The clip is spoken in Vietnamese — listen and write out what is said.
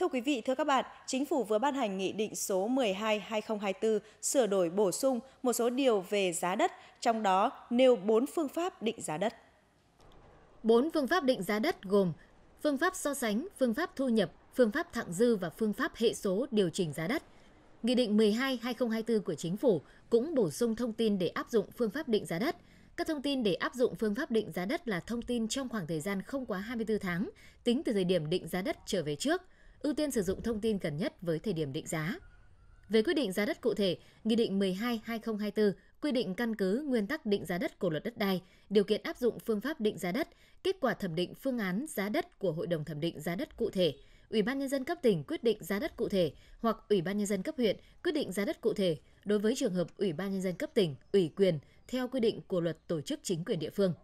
Thưa quý vị, thưa các bạn, Chính phủ vừa ban hành Nghị định số 12-2024 sửa đổi bổ sung một số điều về giá đất, trong đó nêu 4 phương pháp định giá đất. 4 phương pháp định giá đất gồm phương pháp so sánh, phương pháp thu nhập, phương pháp thặng dư và phương pháp hệ số điều chỉnh giá đất. Nghị định 12-2024 của Chính phủ cũng bổ sung thông tin để áp dụng phương pháp định giá đất. Các thông tin để áp dụng phương pháp định giá đất là thông tin trong khoảng thời gian không quá 24 tháng, tính từ thời điểm định giá đất trở về trước – ưu tiên sử dụng thông tin gần nhất với thời điểm định giá. Về quyết định giá đất cụ thể, Nghị định 12-2024 quy định căn cứ nguyên tắc định giá đất của luật đất đai, điều kiện áp dụng phương pháp định giá đất, kết quả thẩm định phương án giá đất của Hội đồng thẩm định giá đất cụ thể, Ủy ban nhân dân cấp tỉnh quyết định giá đất cụ thể hoặc Ủy ban nhân dân cấp huyện quyết định giá đất cụ thể đối với trường hợp Ủy ban nhân dân cấp tỉnh ủy quyền theo quy định của luật tổ chức chính quyền địa phương.